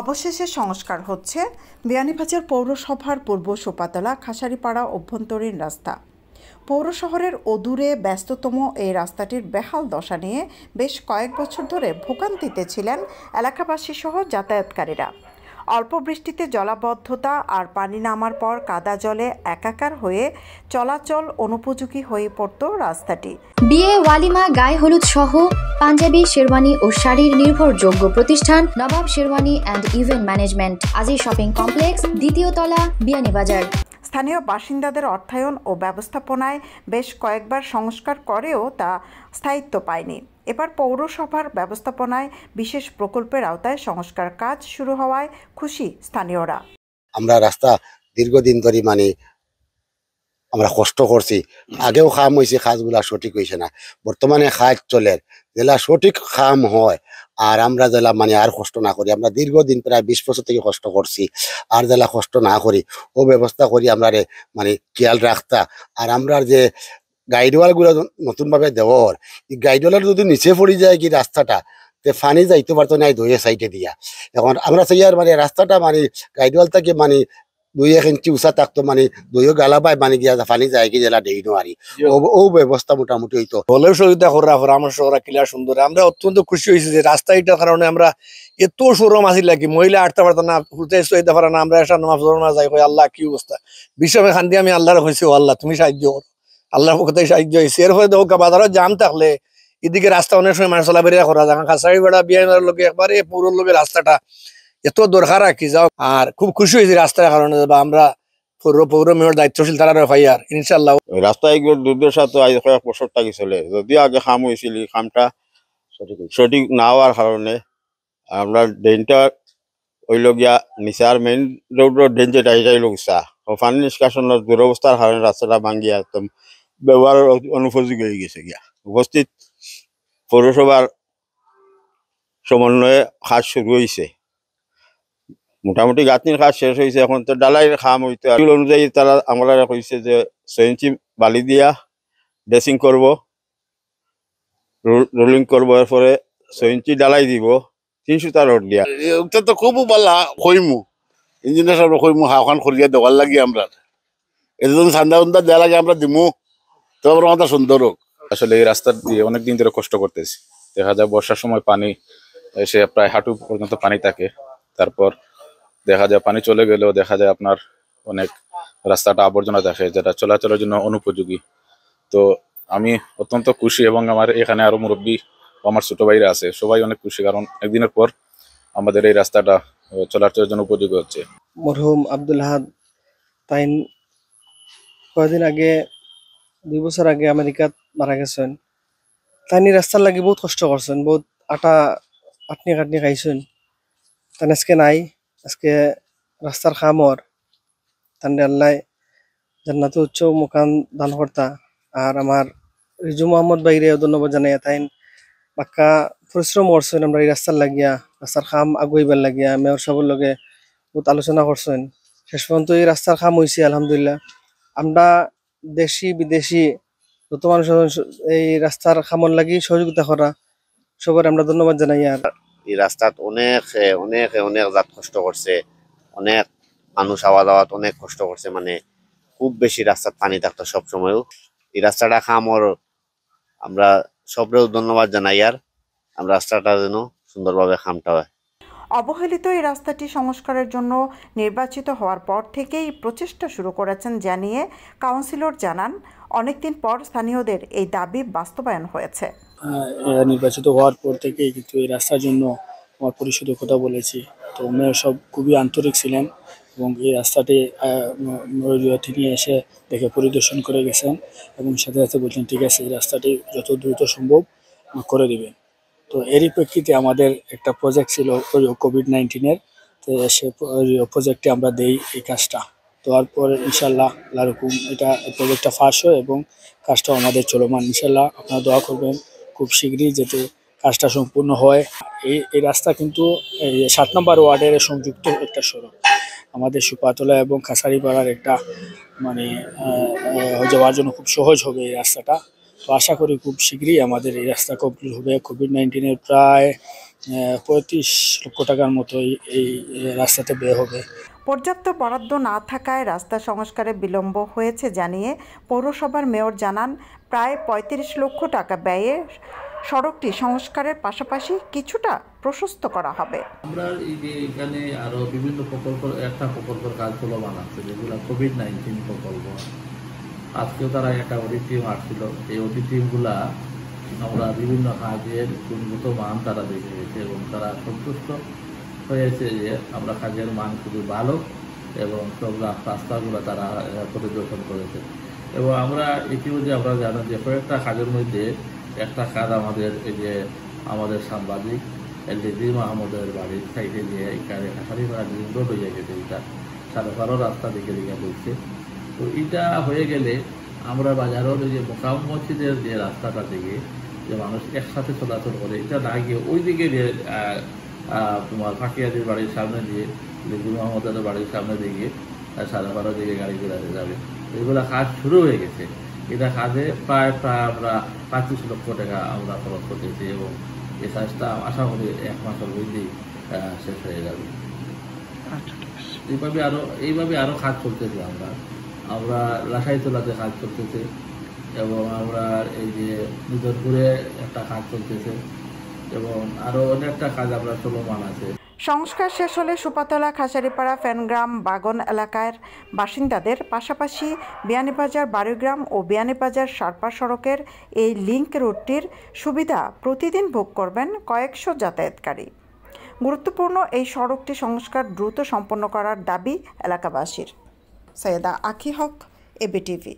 অবশেষে সংস্কার হচ্ছে বিয়ানীবাজার পৌরসভার পূর্ব সোপাতলা খাসারিপাড়া অভ্যন্তরীণ রাস্তা পৌর শহরের অদূরে ব্যস্ততম এই রাস্তাটির বেহাল দশা নিয়ে বেশ কয়েক বছর ধরে ভোগান্তিতে ছিলেন এলাকাবাসী সহ যাতায়াতকারীরা অল্প বৃষ্টিতে জলাবদ্ধতা আর পানি নামার পর কাদা জলে একাকার হয়ে চলাচল অনুপযোগী হয়ে পড়ত রাস্তাটি বিয়ে ওয়ালিমা গায়ে হলুদ সহ পাঞ্জাবি শেরওয়ানি ও শাড়ির নির্ভরযোগ্য প্রতিষ্ঠান Nawab Sherwani and event management আজি শপিং কমপ্লেক্স দ্বিতীয় তলা বিয়ানীবাজার স্থানীয় বাসিন্দাদের অর্থায়ন ও ব্যবস্থাপনায় বেশ কয়েকবার সংস্কার করেও তা স্থায়িত্ব পায়নি এবার পৌরসভার ব্যবস্থাপনায় বিশেষ প্রকল্পের আওতায় সংস্কার কাজ শুরু হওয়ায় খুশি স্থানীয়রা আমরা রাস্তা দীর্ঘদিন ধরে মানে আমরা কষ্ট করছি আগেও খাম হয়েছে খাজগুলা সঠিক হয়েছে না বর্তমানে খাজ চলে যেলা সঠিক খাম হয় আর আমরা যেলা মানে আর কষ্ট না করি আমরা দীর্ঘদিন প্রায় বিশ বছর থেকে কষ্ট করছি আর জেলা কষ্ট না করি ও ব্যবস্থা করি আমরা মানে খেয়াল রাখতা আর আমরা যে নতুন ভাবে দেওয়ার এই গাইডওয়ালের যদি নিচে পড়ি যায় কি রাস্তাটা তে ফানি যাইতে পারতো নাই দইয়ে সাইডে দিয়া এখন আমরা সেই আর মানে রাস্তাটা মানে গাইডওয়াল থেকে মানে দুই এক ইঞ্চি উষা থাকতো মানে দুইও গালা পায় মানে গিয়া ফানি যায় কি জেলা দেই নোয়ারি ও ব্যবস্থা মোটামুটি হইতো হলেও সুবিধা হরা আমার হরা কিলা সুন্দর আমরা অত্যন্ত খুশি হয়েছি যে রাস্তা এটার কারণে আমরা এত সরম আসি লাগি মহিলা আটতে পারতো না হুতে এসো পারে না আমরা এসা নামাজ যাই আল্লাহ কি অবস্থা বিশ্ব খান দিয়ে আমি আল্লাহ হয়েছি আল্লাহ তুমি সাহায্য করো আল্লাহর পক্ষ থেকে সাহায্য হয়েছে ফলে দেখো বাজারও জাম থাকলে এদিকে রাস্তা অনেক সময় মানুষ চলাফেরা করা যায় কাছাড়ি বেড়া বিহাইনার লোকে একবারে পুরোর লোকের রাস্তাটা এত দরকার রাখি যাও আর খুব খুশি হয়েছে রাস্তার কারণে বা আমরা পৌর পৌর মেয়র দায়িত্বশীল তারা ভাই আর ইনশাল্লাহ রাস্তায় দুর্দশা তো আজ কয়েক বছর থাকি চলে যদিও আগে খাম হয়েছিল খামটা সঠিক না হওয়ার কারণে আমরা ডেনটা হইল গিয়া নিচার মেইন রোডের ড্রেন যেটা লোক চা পানি নিষ্কাশনের দুরবস্থার কারণে রাস্তাটা ভাঙ্গিয়া একদম ব্যবহারের অনুপযোগী হয়ে গেছে গিয়া উপস্থিত পৌরসভার সমন্বয়ে কাজ শুরু হয়েছে মোটামুটি গাঁথনির কাজ শেষ হয়েছে এখন তো ডালাইয়ের খাম হইতে অনুযায়ী তারা আমলারা কইছে যে সেঞ্চি বালি দিয়া ড্রেসিং করব রোলিং করবো এরপরে সেঞ্চি ডালাই দিব তিনশোটা রোড দিয়া তো খুব ভালো কইমু ইঞ্জিনিয়ার সাহেব কইমু হাওখান করিয়া দেওয়ার লাগি আমরা এতদিন ঠান্ডা উন্দা দেওয়া লাগে আমরা দিমু তো আবার মাথা সুন্দর হোক আসলে এই রাস্তা দিয়ে অনেক দিন ধরে কষ্ট করতেছি দেখা যায় বর্ষার সময় পানি এসে প্রায় হাঁটু পর্যন্ত পানি থাকে তারপর দেখা যায় পানি চলে গেলেও দেখা যায় আপনার অনেক রাস্তাটা আবর্জনা থাকে যেটা চলাচলের জন্য অনুপযোগী তো আমি অত্যন্ত খুশি এবং আমার এখানে আরও মুরব্বী আমার ছোট ভাইরা আছে সবাই অনেক খুশি কারণ একদিনের পর আমাদের এই রাস্তাটা চলাচলের জন্য উপযোগী হচ্ছে মরহুম আব্দুল হাদ তাইন কয়েকদিন আগে দুই বছর আগে আমেরিকাত মারা গেছেন তাইনি রাস্তার লাগে বহুত কষ্ট করছেন বহুত আটা আটনি কাটনি খাইছেন তান আজকে নাই আজকে রাস্তার খামর তান আল্লাহ জান্নাত উচ্চ মোকান দান কর্তা আর আমার রিজু মোহাম্মদ বাইরে ধন্যবাদ জানাই তাইন পাক্কা পরিশ্রম করছেন আমরা এই রাস্তার লাগিয়া রাস্তার খাম আগুইবার লাগিয়া মেয়র সবর লগে বহুত আলোচনা করছেন শেষ পর্যন্ত এই রাস্তার খাম হয়েছে আলহামদুলিল্লাহ আমরা দেশি বিদেশি যত মানুষ এই রাস্তার খামন লাগি সহযোগিতা করা সবার আমরা ধন্যবাদ জানাই আর এই রাস্তাত অনেক অনেক অনেক জাত কষ্ট করছে অনেক মানুষ আওয়া যাওয়া অনেক কষ্ট করছে মানে খুব বেশি রাস্তার পানি থাকতো সবসময়ও এই রাস্তাটা খামর আমরা সবরেও ধন্যবাদ জানাই আর আমরা রাস্তাটা যেন সুন্দরভাবে খামটা হয় অবহেলিত এই রাস্তাটি সংস্কারের জন্য নির্বাচিত হওয়ার পর থেকেই প্রচেষ্টা শুরু করেছেন জানিয়ে কাউন্সিলর জানান অনেকদিন পর স্থানীয়দের এই দাবি বাস্তবায়ন হয়েছে নির্বাচিত হওয়ার পর থেকেই কিন্তু এই রাস্তার জন্য আমার পরিষদের কথা বলেছি তো মেয়র সব খুবই আন্তরিক ছিলেন এবং এই রাস্তাটি তিনি এসে দেখে পরিদর্শন করে গেছেন এবং সাথে সাথে বলছেন ঠিক আছে এই রাস্তাটি যত দ্রুত সম্ভব করে দেবেন তো এরই প্রেক্ষিতে আমাদের একটা প্রজেক্ট ছিল কোভিড নাইন্টিনের তো সে প্রজেক্টে আমরা দেই এই কাজটা দেওয়ার পর ইনশাল্লাহ লারুকুম এটা প্রজেক্টটা ফাঁস হয় এবং কাজটাও আমাদের চলমান ইনশাল্লাহ আপনারা দোয়া করবেন খুব শীঘ্রই যেতে কাজটা সম্পূর্ণ হয় এই এই রাস্তা কিন্তু সাত নম্বর ওয়ার্ডের সংযুক্ত একটা সড়ক আমাদের সুপাতলা এবং খাসারিপাড়ার একটা মানে যাওয়ার জন্য খুব সহজ হবে এই রাস্তাটা তো আশা করি খুব শীঘ্রই আমাদের এই রাস্তা কমপ্লিট হবে কোভিড নাইন্টিনের প্রায় পঁয়ত্রিশ লক্ষ টাকার মতো এই রাস্তাতে বের হবে পর্যাপ্ত বরাদ্দ না থাকায় রাস্তা সংস্কারে বিলম্ব হয়েছে জানিয়ে পৌরসভার মেয়র জানান প্রায় ৩৫ লক্ষ টাকা ব্যয়ে সড়কটি সংস্কারের পাশাপাশি কিছুটা প্রশস্ত করা হবে আমরা এই যে এখানে আরও বিভিন্ন প্রকল্প একটা প্রকল্পের কাজগুলো বানাচ্ছে যেগুলো কোভিড নাইন্টিন প্রকল্প আজকেও তারা একটা অডিট টিম আসছিল এই অডিট আমরা বিভিন্ন কাজের গুণগত মান তারা দেখে গেছে এবং তারা সন্তুষ্ট হয়েছে যে আমরা কাজের মান খুবই ভালো এবং সব রাস্তাগুলো তারা পরিদর্শন করেছে এবং আমরা ইতিমধ্যে আমরা জানি যে কয়েকটা কাজের মধ্যে একটা কাজ আমাদের এই যে আমাদের সাংবাদিক এলডিজি মাহমুদের বাড়ির সাইডে নিয়ে কাজে হাসারি ভাড়া রোড হয়ে গেছে এটা সাড়ে বারো রাস্তা দিকে দিকে বলছে তো এটা হয়ে গেলে আমরা বাজারের ওই যে মোকাম মসজিদের যে রাস্তাটা থেকে যে মানুষ একসাথে চলাচল করে এটা না গিয়ে ওই দিকে যে তোমার ফাঁকিয়াদের বাড়ির সামনে দিয়ে যে গুরু মোহাম্মদের বাড়ির সামনে দিয়ে সাড়ে বারো দিকে গাড়ি ঘুরাতে যাবে এগুলো কাজ শুরু হয়ে গেছে এটা কাজে প্রায় প্রায় আমরা পঁয়ত্রিশ লক্ষ টাকা আমরা খরচ করতেছি এবং এই কাজটা আশা করি এক মাসের মধ্যেই শেষ হয়ে যাবে আচ্ছা, এইভাবে আরও এইভাবে আরও কাজ চলতেছি আমরা আমরা লাসাই তোলাতে কাজ করতেছি এবং আমরা এই যে নিজরপুরে একটা কাজ করতেছে এবং আরও অনেকটা কাজ আমরা চলমান আছে সংস্কার শেষ হলে সুপাতলা খাসারিপাড়া ফ্যানগ্রাম বাগন এলাকার বাসিন্দাদের পাশাপাশি বিয়ানীবাজার বারুগ্রাম ও বিয়ানীবাজার সারপা সড়কের এই লিংক রুটটির সুবিধা প্রতিদিন ভোগ করবেন কয়েকশো যাতায়াতকারী গুরুত্বপূর্ণ এই সড়কটি সংস্কার দ্রুত সম্পন্ন করার দাবি এলাকাবাসীর সৈয়দা আখি হক এবিটিভি